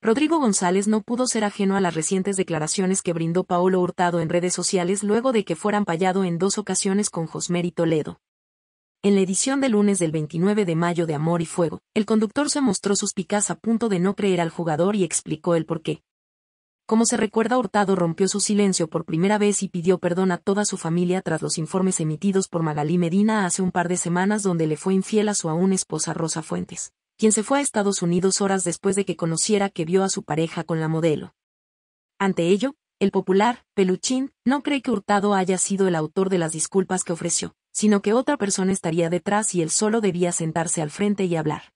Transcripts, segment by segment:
Rodrigo González no pudo ser ajeno a las recientes declaraciones que brindó Paolo Hurtado en redes sociales luego de que fuera ampallado en dos ocasiones con Josmer y Toledo. En la edición de lunes del 29 de mayo de Amor y Fuego, el conductor se mostró suspicaz a punto de no creer al jugador y explicó el porqué. Como se recuerda, Hurtado rompió su silencio por primera vez y pidió perdón a toda su familia tras los informes emitidos por Magalí Medina hace un par de semanas donde le fue infiel a su aún esposa Rosa Fuentes quien se fue a Estados Unidos horas después de que conociera que vio a su pareja con la modelo. Ante ello, el popular, Peluchín, no cree que Hurtado haya sido el autor de las disculpas que ofreció, sino que otra persona estaría detrás y él solo debía sentarse al frente y hablar.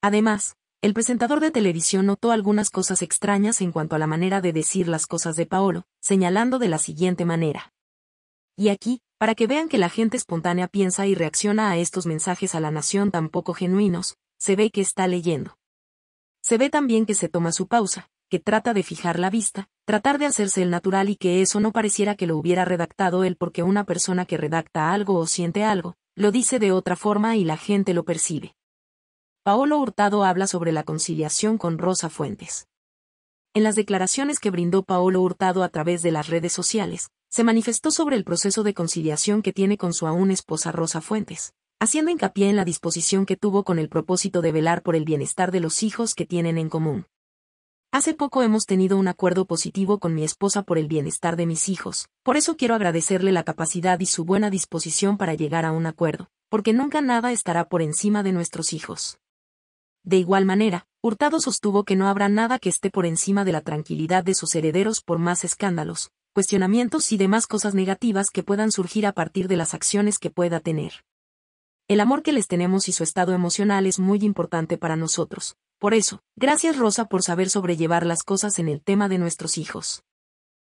Además, el presentador de televisión notó algunas cosas extrañas en cuanto a la manera de decir las cosas de Paolo, señalando de la siguiente manera. Y aquí, para que vean que la gente espontánea piensa y reacciona a estos mensajes a la nación tan poco genuinos, se ve que está leyendo. Se ve también que se toma su pausa, que trata de fijar la vista, tratar de hacerse el natural y que eso no pareciera que lo hubiera redactado él porque una persona que redacta algo o siente algo, lo dice de otra forma y la gente lo percibe. Paolo Hurtado habla sobre la conciliación con Rosa Fuentes. En las declaraciones que brindó Paolo Hurtado a través de las redes sociales, se manifestó sobre el proceso de conciliación que tiene con su aún esposa Rosa Fuentes, haciendo hincapié en la disposición que tuvo con el propósito de velar por el bienestar de los hijos que tienen en común. Hace poco hemos tenido un acuerdo positivo con mi esposa por el bienestar de mis hijos, por eso quiero agradecerle la capacidad y su buena disposición para llegar a un acuerdo, porque nunca nada estará por encima de nuestros hijos. De igual manera, Hurtado sostuvo que no habrá nada que esté por encima de la tranquilidad de sus herederos por más escándalos, cuestionamientos y demás cosas negativas que puedan surgir a partir de las acciones que pueda tener. El amor que les tenemos y su estado emocional es muy importante para nosotros. Por eso, gracias Rosa por saber sobrellevar las cosas en el tema de nuestros hijos.